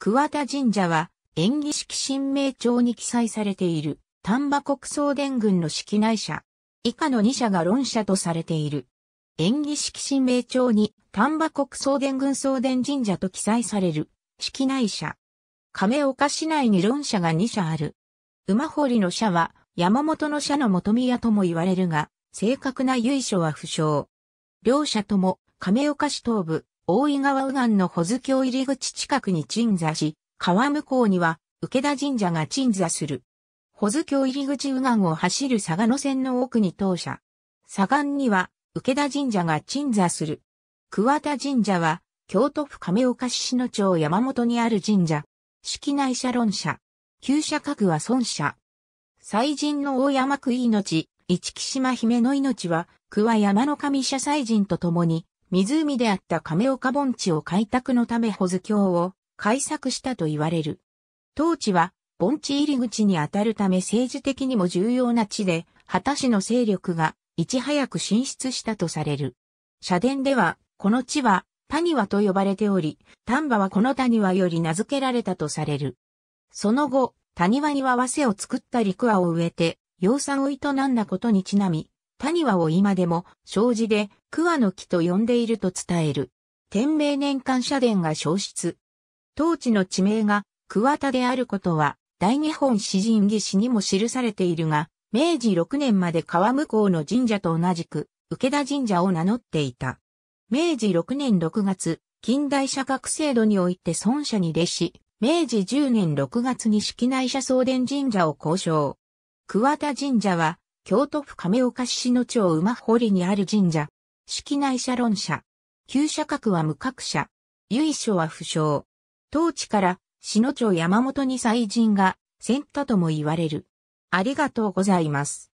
桑田神社は、演技式神明帳に記載されている、丹波国総伝軍の式内社。以下の2社が論社とされている。演技式神明帳に、丹波国総伝軍総伝神社と記載される、式内社。亀岡市内に論社が2社ある。馬堀の社は、山本の社の元宮とも言われるが、正確な由緒は不詳。両社とも、亀岡市東部、大井川右岸の保津峡入口近くに鎮座し、川向こうには、受田神社が鎮座する。保津峡入口右岸を走る賀野線の奥に当社。左岸には、受田神社が鎮座する。桑田神社は、京都府亀岡市篠町山本にある神社。式内社論社。旧社格は孫社。祭神の大山区命、一木島姫の命は、桑山の神社祭神と共に、湖であった亀岡盆地を開拓のため保津峡を開削したと言われる。当地は盆地入り口にあたるため政治的にも重要な地で、畑市の勢力がいち早く進出したとされる。社殿では、この地は谷和と呼ばれており、丹波はこの谷和より名付けられたとされる。その後、谷和には和瀬を作った陸和を植えて、養蚕を営んだことにちなみ、谷和を今でも、障子で、桑の木と呼んでいると伝える。天明年間社殿が消失。当地の地名が、桑田であることは、大日本詩人技師にも記されているが、明治6年まで川向こうの神社と同じく、受田神社を名乗っていた。明治6年6月、近代社格制度において孫社に弟子、明治10年6月に式内社送電神社を交渉。桑田神社は、京都府亀岡市篠町馬堀にある神社。式内社論社。旧社格は無格社。由緒は不詳。当地から篠町山本に祭神が、先たとも言われる。ありがとうございます。